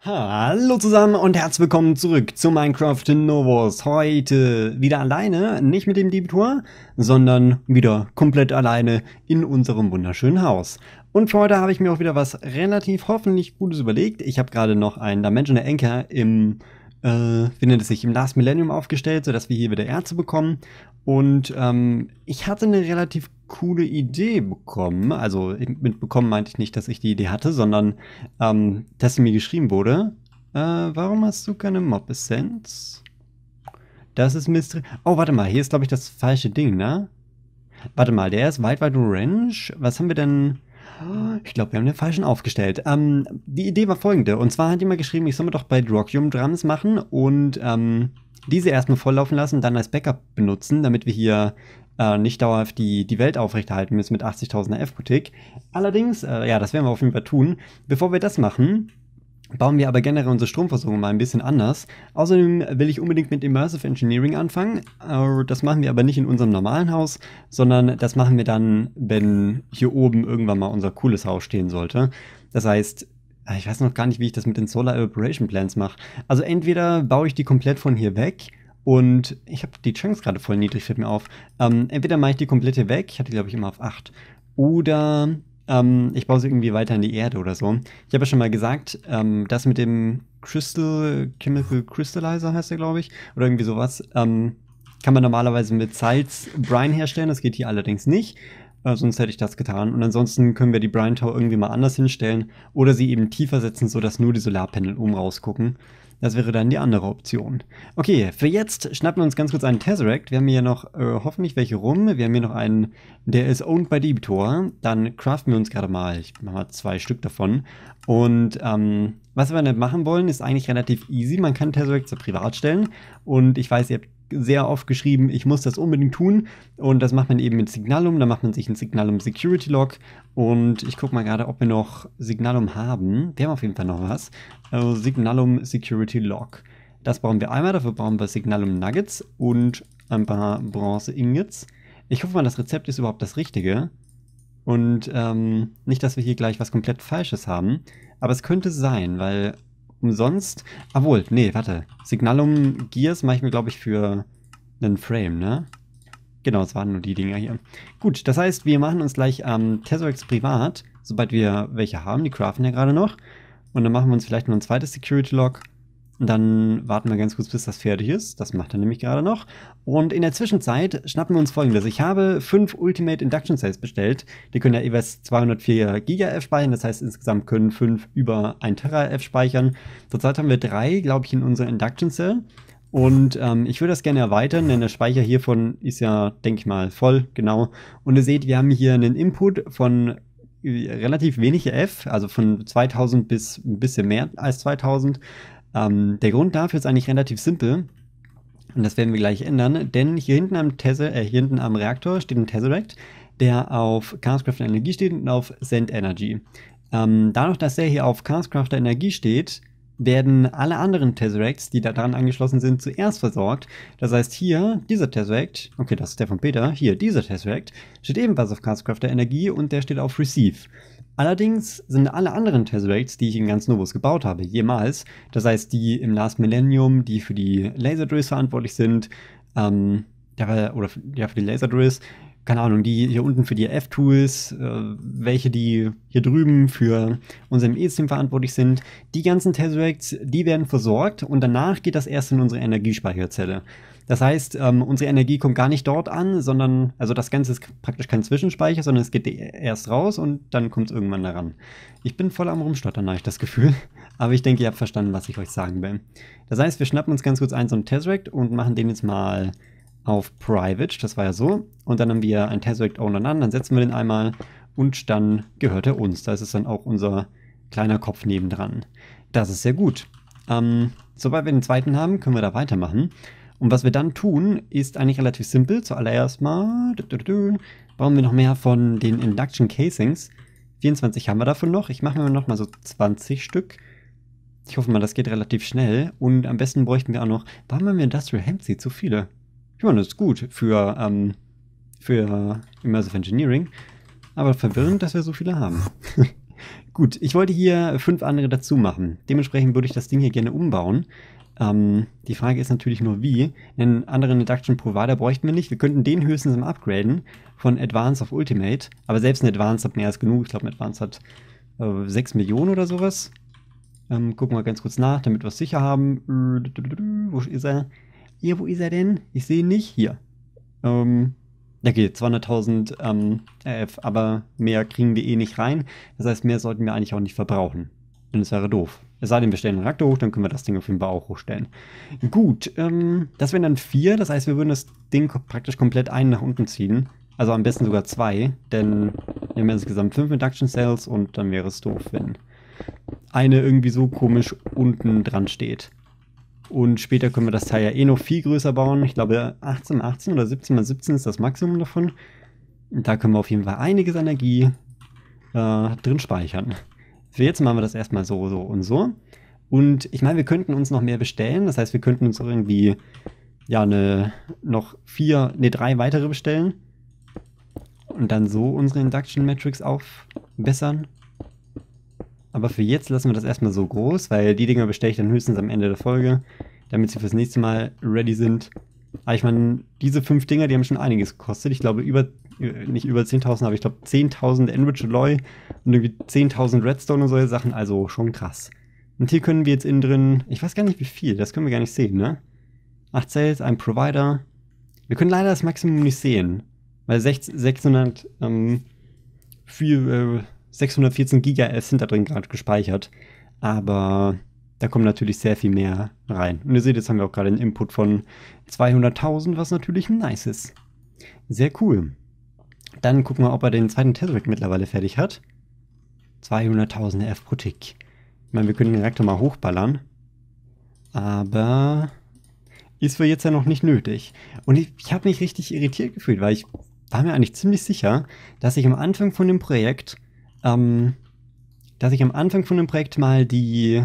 Hallo zusammen und herzlich willkommen zurück zu Minecraft Novos. Heute wieder alleine, nicht mit dem Deep sondern wieder komplett alleine in unserem wunderschönen Haus. Und für heute habe ich mir auch wieder was relativ hoffentlich Gutes überlegt. Ich habe gerade noch einen Dimensioner Anchor im äh, findet es sich im Last Millennium aufgestellt, sodass wir hier wieder Erze bekommen. Und ähm, ich hatte eine relativ coole Idee bekommen. Also mit bekommen meinte ich nicht, dass ich die Idee hatte, sondern ähm, dass sie mir geschrieben wurde. Äh, warum hast du keine Mob Essence? Das ist Mystery. Oh, warte mal, hier ist glaube ich das falsche Ding, ne? Warte mal, der ist weit, weit orange. Was haben wir denn? Ich glaube, wir haben den falschen aufgestellt. Ähm, die Idee war folgende. Und zwar hat jemand geschrieben, ich soll mir doch bei Drockium Drums machen und ähm, diese erstmal volllaufen lassen, dann als Backup benutzen, damit wir hier äh, nicht dauerhaft die, die Welt aufrechterhalten müssen mit 80.000er F-Boutique. Allerdings, äh, ja, das werden wir auf jeden Fall tun. Bevor wir das machen, bauen wir aber generell unsere Stromversorgung mal ein bisschen anders. Außerdem will ich unbedingt mit Immersive Engineering anfangen. Äh, das machen wir aber nicht in unserem normalen Haus, sondern das machen wir dann, wenn hier oben irgendwann mal unser cooles Haus stehen sollte. Das heißt, äh, ich weiß noch gar nicht, wie ich das mit den Solar Evaporation Plans mache. Also entweder baue ich die komplett von hier weg und ich habe die Chunks gerade voll niedrig, fällt mir auf. Ähm, entweder mache ich die komplette weg, ich hatte glaube ich immer auf 8. Oder ähm, ich baue sie irgendwie weiter in die Erde oder so. Ich habe ja schon mal gesagt, ähm, das mit dem Crystal, Chemical Crystallizer heißt der, glaube ich, oder irgendwie sowas, ähm, kann man normalerweise mit Salz Brine herstellen. Das geht hier allerdings nicht. Äh, sonst hätte ich das getan. Und ansonsten können wir die Brine Tower irgendwie mal anders hinstellen oder sie eben tiefer setzen, sodass nur die Solarpanel oben rausgucken. Das wäre dann die andere Option. Okay, für jetzt schnappen wir uns ganz kurz einen Tesseract. Wir haben hier noch äh, hoffentlich welche rum. Wir haben hier noch einen, der ist owned by Debitor. Dann craften wir uns gerade mal, ich mache mal zwei Stück davon. Und ähm, was wir dann machen wollen, ist eigentlich relativ easy. Man kann Tesseract zur privat stellen. Und ich weiß, ihr habt sehr oft geschrieben, ich muss das unbedingt tun. Und das macht man eben mit Signalum. Da macht man sich ein Signalum Security Log. Und ich gucke mal gerade, ob wir noch Signalum haben. Wir haben auf jeden Fall noch was. Also Signalum Security Log. Das brauchen wir einmal. Dafür brauchen wir Signalum Nuggets und ein paar Bronze Ingots. Ich hoffe mal, das Rezept ist überhaupt das Richtige. Und ähm, nicht, dass wir hier gleich was komplett Falsches haben. Aber es könnte sein, weil umsonst. Obwohl, ah, nee, warte. Signalum Gears mache ich mir, glaube ich, für einen Frame, ne? Genau, es waren nur die Dinger hier. Gut, das heißt, wir machen uns gleich ähm, Tessorex privat, sobald wir welche haben. Die craften ja gerade noch. Und dann machen wir uns vielleicht noch ein zweites Security Log dann warten wir ganz kurz, bis das fertig ist. Das macht er nämlich gerade noch. Und in der Zwischenzeit schnappen wir uns folgendes. Ich habe fünf Ultimate Induction Cells bestellt. Die können ja jeweils 204 GigaF speichern. Das heißt, insgesamt können fünf über 1 TeraF speichern. Zurzeit haben wir drei, glaube ich, in unserer Induction Cell. Und ähm, ich würde das gerne erweitern, denn der Speicher hiervon ist ja, denke ich mal, voll, genau. Und ihr seht, wir haben hier einen Input von äh, relativ wenig F, also von 2000 bis ein bisschen mehr als 2000. Ähm, der Grund dafür ist eigentlich relativ simpel. Und das werden wir gleich ändern, denn hier hinten am, Tesseract, äh, hier hinten am Reaktor steht ein Tesseract, der auf Carscrafter Energie steht und auf Send Energy. Ähm, dadurch, dass er hier auf Carscrafter Energie steht, werden alle anderen Tesseracts, die daran angeschlossen sind, zuerst versorgt. Das heißt hier, dieser Tesseract, okay, das ist der von Peter, hier, dieser Tesseract, steht ebenfalls auf Carscrafter Energie und der steht auf Receive. Allerdings sind alle anderen Tesseracts, die ich in ganz Novus gebaut habe, jemals, das heißt die im Last Millennium, die für die Laserdrills verantwortlich sind, ähm, oder ja, für die Laserdrills, keine Ahnung, die hier unten für die F-Tools, äh, welche die hier drüben für unserem E-Stream verantwortlich sind, die ganzen Tesseracts, die werden versorgt und danach geht das erst in unsere Energiespeicherzelle. Das heißt, ähm, unsere Energie kommt gar nicht dort an, sondern, also das Ganze ist praktisch kein Zwischenspeicher, sondern es geht e, erst raus und dann kommt es irgendwann daran. Ich bin voll am Rumstottern, habe ich das Gefühl. Aber ich denke, ihr habt verstanden, was ich euch sagen will. Das heißt, wir schnappen uns ganz kurz einen so einen Tesseract und machen den jetzt mal auf Private, das war ja so. Und dann haben wir ein Tesseract Owner an, dann setzen wir den einmal und dann gehört er uns. Da ist es dann auch unser kleiner Kopf nebendran. Das ist sehr gut. Ähm, sobald wir den zweiten haben, können wir da weitermachen. Und was wir dann tun, ist eigentlich relativ simpel. Zuallererst mal brauchen wir noch mehr von den Induction Casings. 24 haben wir davon noch. Ich mache mir noch mal so 20 Stück. Ich hoffe mal, das geht relativ schnell. Und am besten bräuchten wir auch noch... Warum haben wir Industrial Hemp zu viele? Ich meine, das ist gut für, ähm, für Immersive Engineering, aber verwirrend, dass wir so viele haben. gut, ich wollte hier fünf andere dazu machen. Dementsprechend würde ich das Ding hier gerne umbauen. Ähm, die Frage ist natürlich nur wie. Einen anderen Induction Provider bräuchten wir nicht. Wir könnten den höchstens im Upgraden von Advance auf Ultimate. Aber selbst ein Advance hat mehr als genug. Ich glaube, ein Advance hat äh, 6 Millionen oder sowas. Ähm, gucken wir ganz kurz nach, damit wir es sicher haben. Äh, wo ist er? ja, wo ist er denn? Ich sehe ihn nicht hier. Ähm, okay, 200.000 ähm, RF, aber mehr kriegen wir eh nicht rein. Das heißt, mehr sollten wir eigentlich auch nicht verbrauchen. Denn es wäre doof. Es sei denn, wir stellen einen Reaktor hoch, dann können wir das Ding auf jeden Fall auch hochstellen. Gut, ähm, das wären dann vier. Das heißt, wir würden das Ding praktisch komplett einen nach unten ziehen. Also am besten sogar zwei, denn wir haben insgesamt fünf Induction Cells und dann wäre es doof, wenn eine irgendwie so komisch unten dran steht. Und später können wir das Teil ja eh noch viel größer bauen. Ich glaube 18 mal 18 oder 17 mal 17 ist das Maximum davon. Und da können wir auf jeden Fall einiges Energie äh, drin speichern. Für jetzt machen wir das erstmal so, so und so. Und ich meine, wir könnten uns noch mehr bestellen. Das heißt, wir könnten uns irgendwie ja ne, noch vier, ne drei weitere bestellen. Und dann so unsere Induction Metrics aufbessern. Aber für jetzt lassen wir das erstmal so groß, weil die Dinger bestelle ich dann höchstens am Ende der Folge, damit sie fürs nächste Mal ready sind. Aber ich meine, diese fünf Dinger, die haben schon einiges gekostet. Ich glaube, über, äh, nicht über 10.000, aber ich glaube 10.000 Enriched Alloy und irgendwie 10.000 Redstone und solche Sachen. Also schon krass. Und hier können wir jetzt innen drin, ich weiß gar nicht wie viel, das können wir gar nicht sehen, ne? Acht Sales, ein Provider. Wir können leider das Maximum nicht sehen, weil 600, 600 ähm, viel, äh, 614 Giga-S sind da drin gerade gespeichert, aber da kommt natürlich sehr viel mehr rein. Und ihr seht, jetzt haben wir auch gerade einen Input von 200.000, was natürlich nice ist. Sehr cool. Dann gucken wir, ob er den zweiten Tesseract mittlerweile fertig hat. 200.000 F pro Tick. Ich meine, wir können den Reaktor mal hochballern. Aber ist für jetzt ja noch nicht nötig. Und ich, ich habe mich richtig irritiert gefühlt, weil ich war mir eigentlich ziemlich sicher, dass ich am Anfang von dem Projekt ähm, dass ich am Anfang von dem Projekt mal die,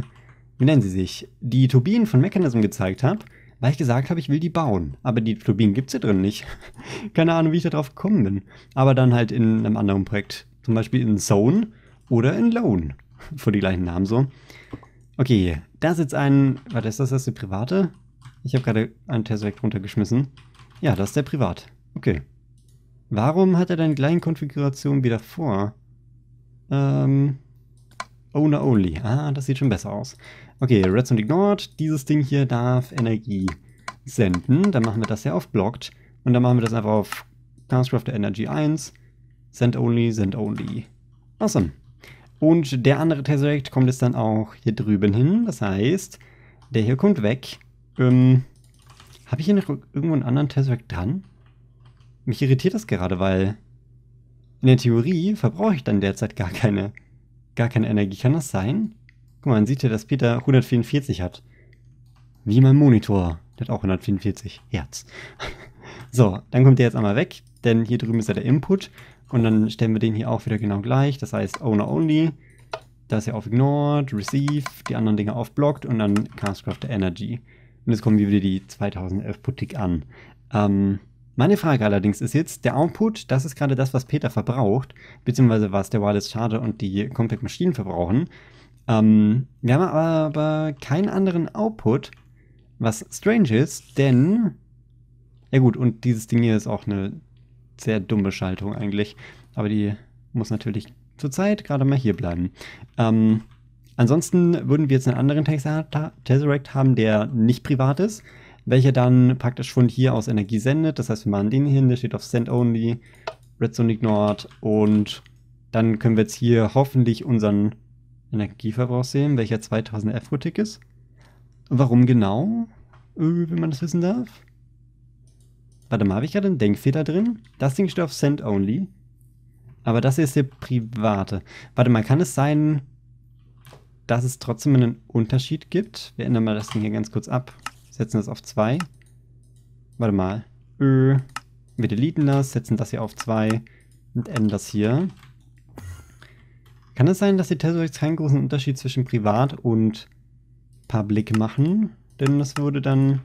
wie nennen sie sich, die Turbinen von Mechanism gezeigt habe, weil ich gesagt habe, ich will die bauen. Aber die Turbinen gibt es hier drin nicht. Keine Ahnung, wie ich darauf gekommen bin. Aber dann halt in einem anderen Projekt, zum Beispiel in Zone oder in Lone, vor die gleichen Namen so. Okay, das ist jetzt ein, warte, ist das das die private? Ich habe gerade einen Tesseract runtergeschmissen. Ja, das ist der privat. Okay. Warum hat er dann gleichen Konfigurationen wie davor? Ähm, Owner oh, Only. Ah, das sieht schon besser aus. Okay, Redstone Ignored. Dieses Ding hier darf Energie senden. Dann machen wir das ja auf Blocked. Und dann machen wir das einfach auf Castcrafter Energy 1. Send Only, Send Only. Awesome. Und der andere Tesseract kommt jetzt dann auch hier drüben hin. Das heißt, der hier kommt weg. Ähm, Habe ich hier noch irgendwo einen anderen Tesseract dran? Mich irritiert das gerade, weil in der Theorie verbrauche ich dann derzeit gar keine, gar keine Energie. Kann das sein? Guck mal, man sieht ja, dass Peter 144 hat. Wie mein Monitor. Der hat auch 144 Hertz. so, dann kommt der jetzt einmal weg, denn hier drüben ist ja der Input. Und dann stellen wir den hier auch wieder genau gleich. Das heißt Owner Only. Das hier auf Ignored, Receive, die anderen Dinge auf Blocked und dann Castcraft Energy. Und jetzt kommen wir wieder die 2011 Boutique an. Ähm, meine Frage allerdings ist jetzt, der Output, das ist gerade das, was Peter verbraucht, beziehungsweise was der Wireless Charger und die Compact Maschinen verbrauchen. Ähm, wir haben aber keinen anderen Output, was strange ist, denn... Ja gut, und dieses Ding hier ist auch eine sehr dumme Schaltung eigentlich, aber die muss natürlich zurzeit gerade mal hier bleiben. Ähm, ansonsten würden wir jetzt einen anderen Tesseract haben, der nicht privat ist welche dann praktisch von hier aus Energie sendet. Das heißt, wir machen den hin, der steht auf Send Only, Redstone Ignored und dann können wir jetzt hier hoffentlich unseren Energieverbrauch sehen, welcher 2000 F pro Tick ist. Warum genau, wenn man das wissen darf? Warte mal, habe ich gerade einen Denkfehler drin? Das Ding steht auf Send Only. Aber das hier ist der private. Warte mal, kann es sein, dass es trotzdem einen Unterschied gibt? Wir ändern mal das Ding hier ganz kurz ab setzen das auf 2. Warte mal. Ö. Wir deleten das, setzen das hier auf 2 und enden das hier. Kann es sein, dass die Tessorix keinen großen Unterschied zwischen privat und public machen? Denn das würde dann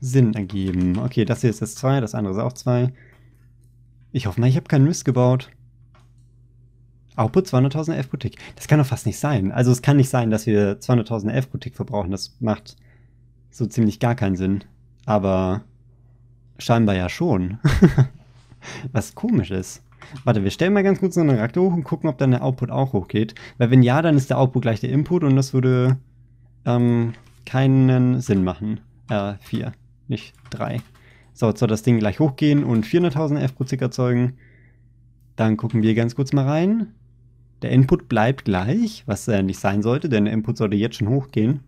Sinn ergeben. Okay, das hier ist das 2, das andere ist auch 2. Ich hoffe mal, ich habe keinen Mist gebaut. Output 200.000 11 pro Das kann doch fast nicht sein. Also es kann nicht sein, dass wir 200.000 11 pro verbrauchen. Das macht so ziemlich gar keinen Sinn. Aber scheinbar ja schon. Was komisch ist. Warte, wir stellen mal ganz kurz so einen Reaktor hoch und gucken, ob dann der Output auch hochgeht. Weil wenn ja, dann ist der Output gleich der Input und das würde ähm, keinen Sinn machen. Äh, 4, nicht 3. So, jetzt soll das Ding gleich hochgehen und 400.000 F pro Zick erzeugen. Dann gucken wir ganz kurz mal rein. Der Input bleibt gleich, was er äh, nicht sein sollte, denn der Input sollte jetzt schon hochgehen.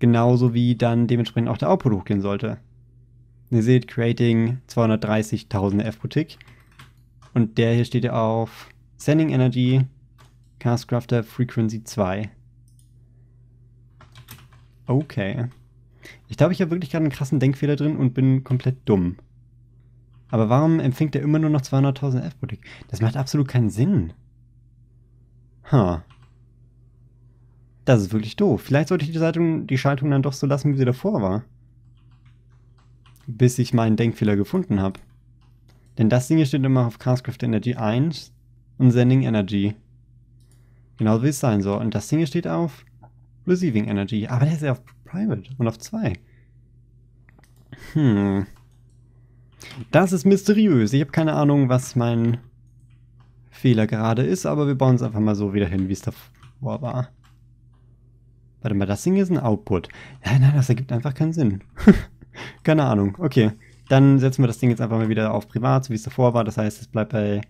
Genauso wie dann dementsprechend auch der Output hochgehen sollte. Ihr seht, creating 230.000 F pro Und der hier steht ja auf Sending Energy, Cast Crafter Frequency 2. Okay. Ich glaube, ich habe wirklich gerade einen krassen Denkfehler drin und bin komplett dumm. Aber warum empfängt er immer nur noch 200.000 F pro Das macht absolut keinen Sinn. Huh. Das ist wirklich doof. Vielleicht sollte ich die, Zeitung, die Schaltung dann doch so lassen, wie sie davor war. Bis ich meinen Denkfehler gefunden habe. Denn das Ding hier steht immer auf Castcraft Energy 1 und Sending Energy. Genau wie es sein soll. Und das Ding hier steht auf Receiving Energy. Aber der ist ja auf Private und auf 2. Hm. Das ist mysteriös. Ich habe keine Ahnung, was mein Fehler gerade ist, aber wir bauen es einfach mal so wieder hin, wie es davor war. Warte mal, das Ding ist ein Output. Nein, nein, das ergibt einfach keinen Sinn. Keine Ahnung. Okay, dann setzen wir das Ding jetzt einfach mal wieder auf privat, so wie es davor war. Das heißt, es bleibt bei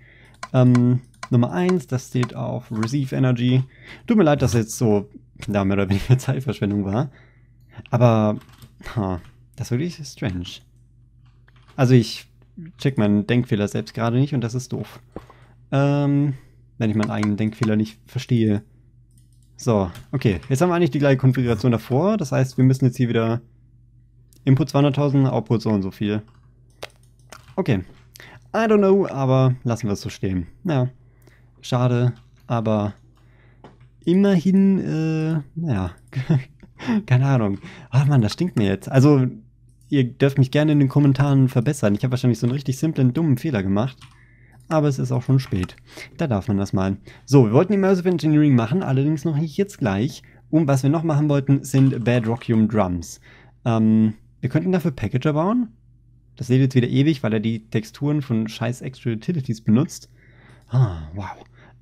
ähm, Nummer 1. Das steht auf Receive Energy. Tut mir leid, dass jetzt so da mehr oder weniger Zeitverschwendung war. Aber ha, das ist wirklich strange. Also ich check meinen Denkfehler selbst gerade nicht und das ist doof. Ähm, wenn ich meinen eigenen Denkfehler nicht verstehe. So, okay. Jetzt haben wir eigentlich die gleiche Konfiguration davor. Das heißt, wir müssen jetzt hier wieder Input 200.000, Output so und so viel. Okay. I don't know, aber lassen wir es so stehen. Naja, schade, aber immerhin, äh, naja, keine Ahnung. Ah oh Mann, das stinkt mir jetzt. Also, ihr dürft mich gerne in den Kommentaren verbessern. Ich habe wahrscheinlich so einen richtig simplen, dummen Fehler gemacht aber es ist auch schon spät. Da darf man das mal. So, wir wollten Immersive Engineering machen, allerdings noch nicht jetzt gleich. Und was wir noch machen wollten, sind Bedrockium Drums. Ähm, wir könnten dafür Packager bauen. Das lädt jetzt wieder ewig, weil er die Texturen von scheiß Extra Utilities benutzt. Ah, wow.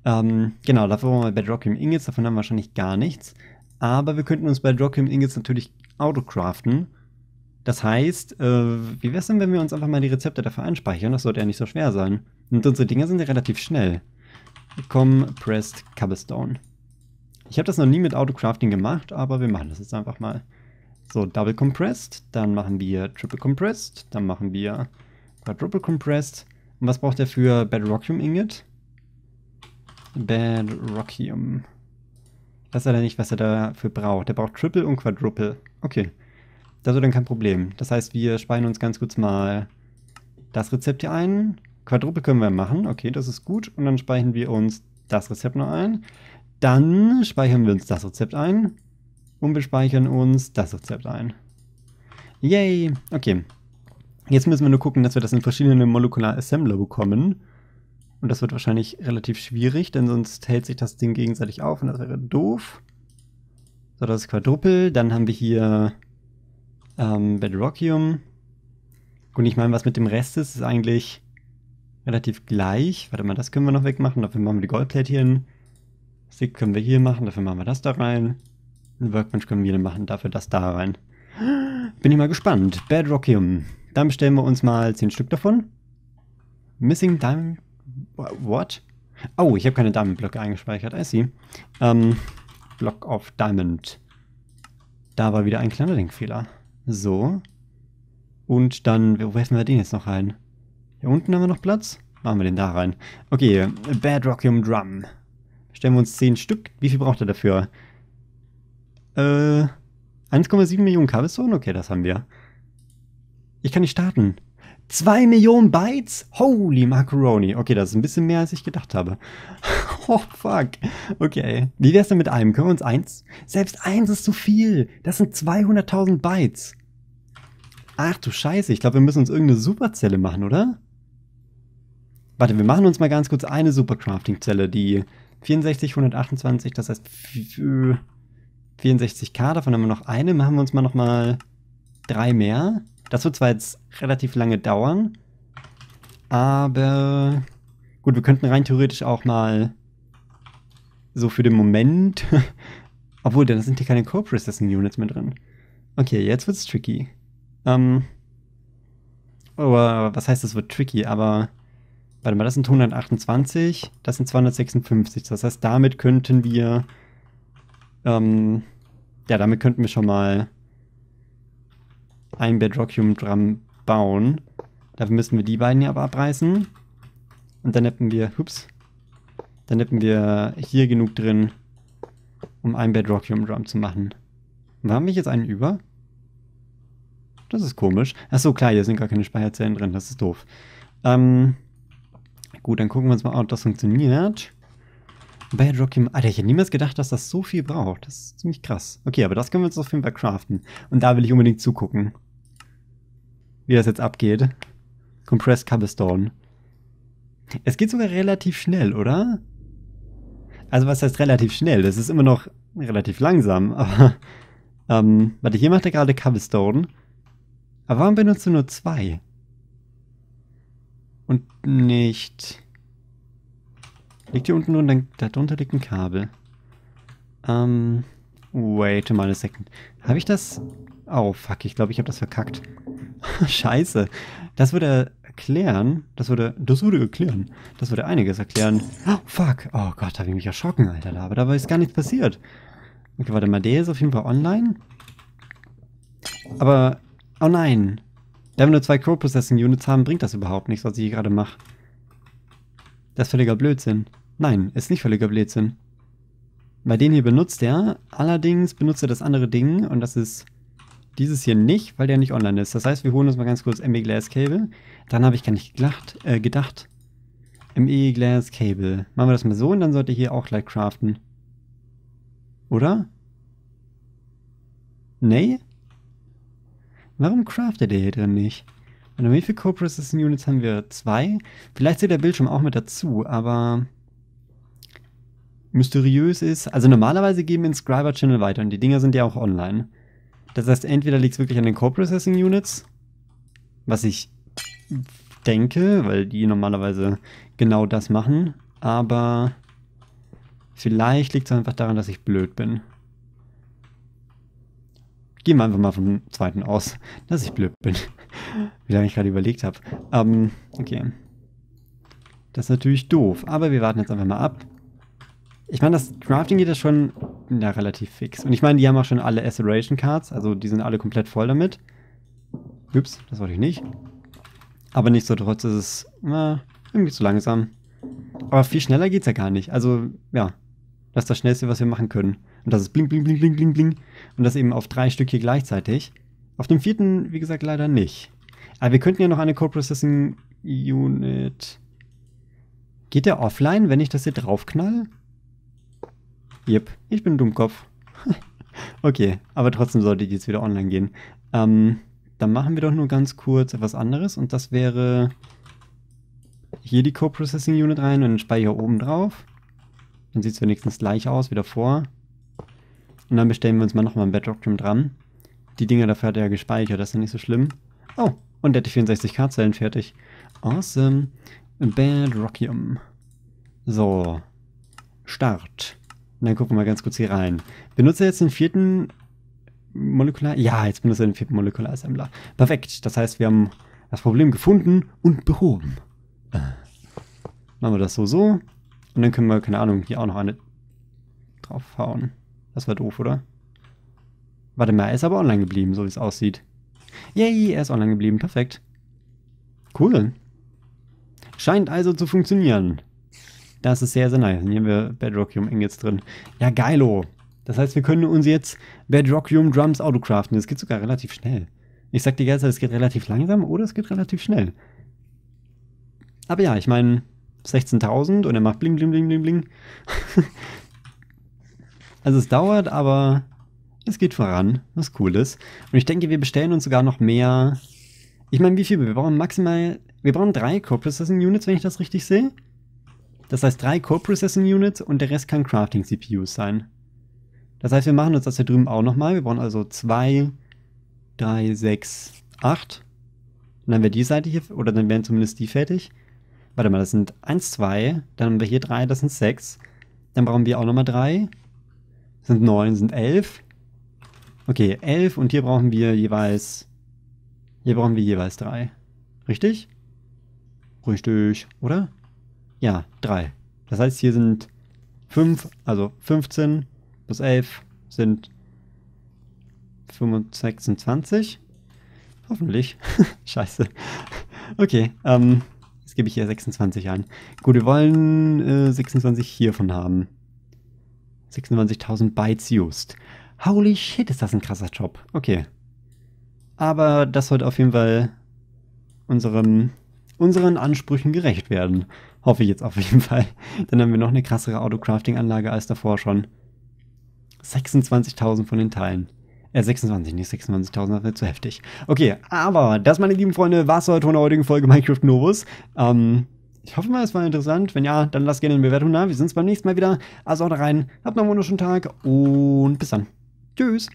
Ähm, genau, dafür brauchen wir Bedrockium Ingots, davon haben wir wahrscheinlich gar nichts. Aber wir könnten uns Bedrockium Ingots natürlich autocraften. Das heißt, äh, wie wäre es denn, wenn wir uns einfach mal die Rezepte dafür einspeichern? Das sollte ja nicht so schwer sein. Und unsere Dinger sind ja relativ schnell. Compressed Cobblestone. Ich habe das noch nie mit Autocrafting gemacht, aber wir machen das jetzt einfach mal. So, Double Compressed, dann machen wir Triple Compressed, dann machen wir Quadruple Compressed. Und was braucht er für Bedrockium Ingot? Bedrockium. Ich weiß leider nicht, was er dafür braucht. Er braucht Triple und Quadruple. Okay. Das wird dann kein Problem. Das heißt, wir speichern uns ganz kurz mal das Rezept hier ein. Quadruple können wir machen. Okay, das ist gut. Und dann speichern wir uns das Rezept noch ein. Dann speichern wir uns das Rezept ein. Und wir speichern uns das Rezept ein. Yay! Okay. Jetzt müssen wir nur gucken, dass wir das in verschiedene Molecular Assembler bekommen. Und das wird wahrscheinlich relativ schwierig, denn sonst hält sich das Ding gegenseitig auf und das wäre doof. So, das ist Quadrupel. Dann haben wir hier ähm, Bedrockium. Und ich meine, was mit dem Rest ist, ist eigentlich relativ gleich. Warte mal, das können wir noch wegmachen. Dafür machen wir die Goldplättchen. hier können wir hier machen. Dafür machen wir das da rein. Ein Workbench können wir hier machen. Dafür das da rein. Bin ich mal gespannt. Bad Rockium. Dann bestellen wir uns mal 10 Stück davon. Missing Diamond... What? Oh, ich habe keine Diamondblöcke eingespeichert. I see. Ähm, Block of Diamond. Da war wieder ein kleiner Denkfehler. So. Und dann, wo werfen wir den jetzt noch rein? Hier unten haben wir noch Platz. Machen wir den da rein. Okay, Bad Badrockium Drum. Stellen wir uns 10 Stück. Wie viel braucht er dafür? Äh, 1,7 Millionen Kabelstone? Okay, das haben wir. Ich kann nicht starten. 2 Millionen Bytes? Holy Macaroni. Okay, das ist ein bisschen mehr, als ich gedacht habe. oh, fuck. Okay. Wie wär's denn mit einem? Können wir uns eins? Selbst eins ist zu viel. Das sind 200.000 Bytes. Ach du Scheiße. Ich glaube, wir müssen uns irgendeine Superzelle machen, oder? Warte, wir machen uns mal ganz kurz eine supercrafting Zelle, die 64, 128, das heißt 64k, äh, davon haben wir noch eine, machen wir uns mal nochmal drei mehr. Das wird zwar jetzt relativ lange dauern, aber gut, wir könnten rein theoretisch auch mal so für den Moment, obwohl, denn sind hier keine Co-Processing Units mehr drin. Okay, jetzt wird's tricky. Ähm, oh, was heißt, es wird tricky, aber warte mal, das sind 128, das sind 256. Das heißt, damit könnten wir, ähm, ja, damit könnten wir schon mal ein Bedrockium Drum bauen. Dafür müssen wir die beiden hier aber abreißen. Und dann hätten wir, ups, dann hätten wir hier genug drin, um ein Bedrockium Drum zu machen. Und haben wir jetzt einen über? Das ist komisch. Achso, klar, hier sind gar keine Speicherzellen drin, das ist doof. Ähm, Gut, dann gucken wir uns mal an, ob das funktioniert. Bedrock Kim. Alter, ich hätte niemals gedacht, dass das so viel braucht. Das ist ziemlich krass. Okay, aber das können wir uns auf jeden Fall craften. Und da will ich unbedingt zugucken. Wie das jetzt abgeht. Compressed Cobblestone. Es geht sogar relativ schnell, oder? Also was heißt relativ schnell? Das ist immer noch relativ langsam, aber... Ähm, warte, hier macht er gerade Cobblestone. Aber warum benutzt du nur zwei? Und nicht... Liegt hier unten und da darunter liegt ein Kabel. Ähm... Wait a minute second. Habe ich das... Oh, fuck, ich glaube, ich habe das verkackt. Scheiße. Das würde erklären... Das würde... Das würde erklären. Das würde einiges erklären. Oh, fuck. Oh Gott, habe ich mich erschrocken, Alter. Aber dabei ist gar nichts passiert. Okay, warte mal. Der ist auf jeden Fall online. Aber... Oh nein. Wenn wir nur zwei Core processing units haben, bringt das überhaupt nichts, was ich hier gerade mache. Das ist völliger Blödsinn. Nein, ist nicht völliger Blödsinn. Bei den hier benutzt er, allerdings benutzt er das andere Ding und das ist dieses hier nicht, weil der nicht online ist. Das heißt, wir holen uns mal ganz kurz ME Glass Cable. Dann habe ich gar nicht gedacht, äh, gedacht. ME Glass Cable. Machen wir das mal so und dann sollte hier auch gleich craften. Oder? Nee? Warum craftet ihr hier drin nicht? Und wie viele Co-Processing Units haben wir? Zwei? Vielleicht zählt der Bildschirm auch mit dazu, aber mysteriös ist. Also normalerweise geben wir Scriber Channel weiter und die Dinger sind ja auch online. Das heißt, entweder liegt es wirklich an den Co-Processing Units, was ich denke, weil die normalerweise genau das machen, aber vielleicht liegt es einfach daran, dass ich blöd bin gehen wir einfach mal vom zweiten aus, dass ich blöd bin. Wie lange ich gerade überlegt habe. Ähm, okay. Das ist natürlich doof, aber wir warten jetzt einfach mal ab. Ich meine, das Crafting geht ja schon ja, relativ fix. Und ich meine, die haben auch schon alle Acceleration Cards, also die sind alle komplett voll damit. Ups, das wollte ich nicht. Aber nichtsdestotrotz ist es na, irgendwie zu langsam. Aber viel schneller geht es ja gar nicht. Also, ja, das ist das Schnellste, was wir machen können. Und das ist bling, bling, bling, bling, bling, bling. Und das eben auf drei Stück hier gleichzeitig. Auf dem vierten, wie gesagt, leider nicht. Aber wir könnten ja noch eine Co-Processing Unit. Geht der offline, wenn ich das hier draufknall? Jep, ich bin ein Dummkopf. okay, aber trotzdem sollte die jetzt wieder online gehen. Ähm, dann machen wir doch nur ganz kurz etwas anderes und das wäre hier die Co-Processing Unit rein und speichere oben drauf. Dann sieht es wenigstens gleich aus wie davor. Und dann bestellen wir uns mal nochmal ein Bedrock Gym dran. Die Dinger dafür hat er ja gespeichert, das ist ja nicht so schlimm. Oh, und der hat die 64k-Zellen fertig. Awesome. Bedrockium. So. Start. Und dann gucken wir mal ganz kurz hier rein. Benutze jetzt den vierten Molekular... Ja, jetzt benutze den vierten Molekular-Assembler. Perfekt. Das heißt, wir haben das Problem gefunden und behoben. Äh, machen wir das so, so. Und dann können wir, keine Ahnung, hier auch noch eine draufhauen. Das war doof, oder? Warte mal, er ist aber online geblieben, so wie es aussieht. Yay, er ist online geblieben. Perfekt. Cool. Scheint also zu funktionieren. Das ist sehr, sehr nice. hier haben wir Bedrockium Ingots drin. Ja, geilo. Das heißt, wir können uns jetzt Bedrockium Drums autocraften. Das geht sogar relativ schnell. Ich sag dir ganze Zeit, es geht relativ langsam oder es geht relativ schnell. Aber ja, ich meine, 16.000 und er macht bling, bling, bling, bling, bling. Also es dauert, aber es geht voran, was cool ist. Und ich denke, wir bestellen uns sogar noch mehr. Ich meine, wie viel? Wir brauchen maximal, wir brauchen drei Co-Processing Units, wenn ich das richtig sehe. Das heißt drei Co-Processing Units und der Rest kann Crafting CPUs sein. Das heißt, wir machen uns das hier drüben auch nochmal. Wir brauchen also zwei, drei, sechs, acht. Und dann wäre die Seite hier, oder dann wären zumindest die fertig. Warte mal, das sind eins, zwei, dann haben wir hier drei, das sind sechs. Dann brauchen wir auch nochmal drei, sind neun, sind elf. Okay, elf und hier brauchen wir jeweils, hier brauchen wir jeweils drei. Richtig? Richtig, oder? Ja, drei. Das heißt, hier sind fünf, also 15 plus 11 sind 25. Hoffentlich. Scheiße. Okay, ähm, jetzt gebe ich hier 26 ein. Gut, wir wollen äh, 26 hiervon haben. 26.000 Bytes used. Holy shit, ist das ein krasser Job. Okay. Aber das sollte auf jeden Fall unserem, unseren Ansprüchen gerecht werden. Hoffe ich jetzt auf jeden Fall. Dann haben wir noch eine krassere Autocrafting-Anlage als davor schon. 26.000 von den Teilen. Äh, 26, nicht 26.000, das wäre zu heftig. Okay, aber das, meine lieben Freunde, war's heute von der heutigen Folge Minecraft Novus. Ähm, ich hoffe mal, es war interessant. Wenn ja, dann lasst gerne eine Bewertung da. Wir sehen uns beim nächsten Mal wieder. Also haut rein, habt noch einen wunderschönen Tag und bis dann. Tschüss.